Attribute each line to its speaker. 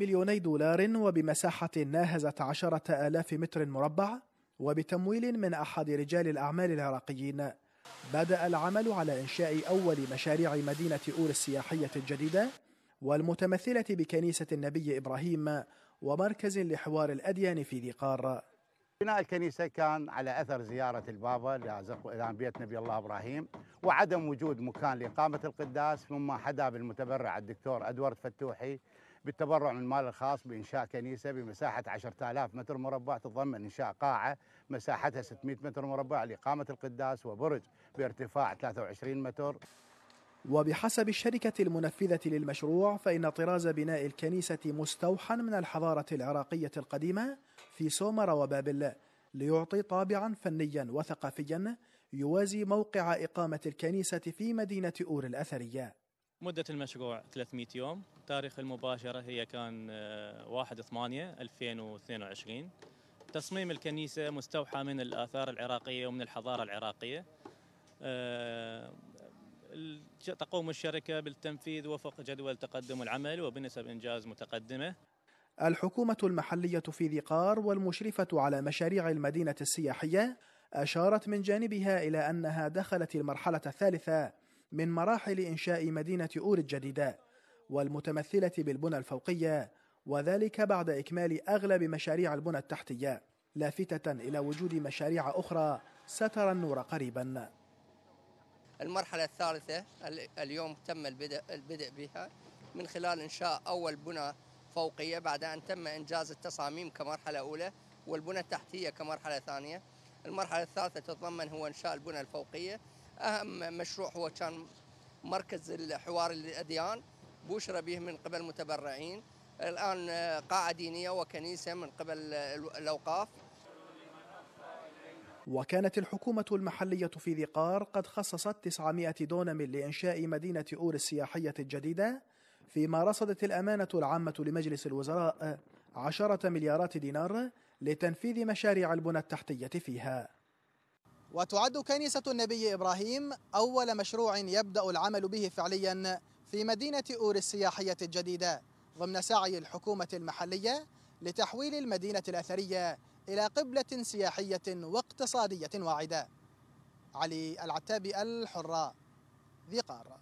Speaker 1: مليوني دولار وبمساحة ناهزت عشرة آلاف متر مربع وبتمويل من أحد رجال الأعمال العراقيين بدأ العمل على إنشاء أول مشاريع مدينة أور السياحية الجديدة والمتمثلة بكنيسة النبي إبراهيم ومركز لحوار الأديان في ذي قار
Speaker 2: بناء الكنيسة كان على أثر زيارة البابا بيت نبي الله إبراهيم وعدم وجود مكان لإقامة القداس مما حدا بالمتبرع الدكتور أدوارد فتوحي بالتبرع من المال الخاص بإنشاء كنيسة بمساحة 10000 متر مربع تتضمن إنشاء قاعة مساحتها 600 متر مربع لإقامة القداس وبرج بارتفاع 23 متر
Speaker 1: وبحسب الشركة المنفذة للمشروع فإن طراز بناء الكنيسة مستوحى من الحضارة العراقية القديمة في سومر وبابل ليعطي طابعا فنيا وثقافيا يوازي موقع إقامة الكنيسة في مدينة أور الأثرية
Speaker 3: مدة المشروع 300 يوم تاريخ المباشرة هي كان 1 8 2022 تصميم الكنيسة مستوحى من الآثار العراقية ومن الحضارة العراقية آه، تقوم الشركة بالتنفيذ وفق جدول تقدم العمل وبنسب إنجاز متقدمة
Speaker 1: الحكومة المحلية في ذقار والمشرفة على مشاريع المدينة السياحية أشارت من جانبها إلى أنها دخلت المرحلة الثالثة من مراحل إنشاء مدينة أور الجديدة والمتمثلة بالبنى الفوقية وذلك بعد إكمال أغلب مشاريع البنى التحتية لافتة إلى وجود مشاريع أخرى سترى النور قريبا
Speaker 4: المرحلة الثالثة اليوم تم البدء, البدء بها من خلال إنشاء أول بنى فوقية بعد أن تم إنجاز التصاميم كمرحلة أولى والبنى التحتية كمرحلة ثانية المرحلة الثالثة تتضمن هو إنشاء البنى الفوقية أهم مشروع هو كان مركز الحوار الأديان بشر به من قبل المتبرعين الآن آه، قاعة دينية وكنيسة من قبل الأوقاف
Speaker 1: وكانت الحكومة المحلية في ذقار قد خصصت 900 دونم لإنشاء مدينة أور السياحية الجديدة فيما رصدت الأمانة العامة لمجلس الوزراء عشرة مليارات دينار لتنفيذ مشاريع البنى التحتية فيها وتعد كنيسة النبي إبراهيم أول مشروع يبدأ العمل به فعليا في مدينة أور السياحية الجديدة ضمن سعي الحكومة المحلية لتحويل المدينة الأثرية إلى قبلة سياحية واقتصادية واعدة علي العتابي الحرة ذي قار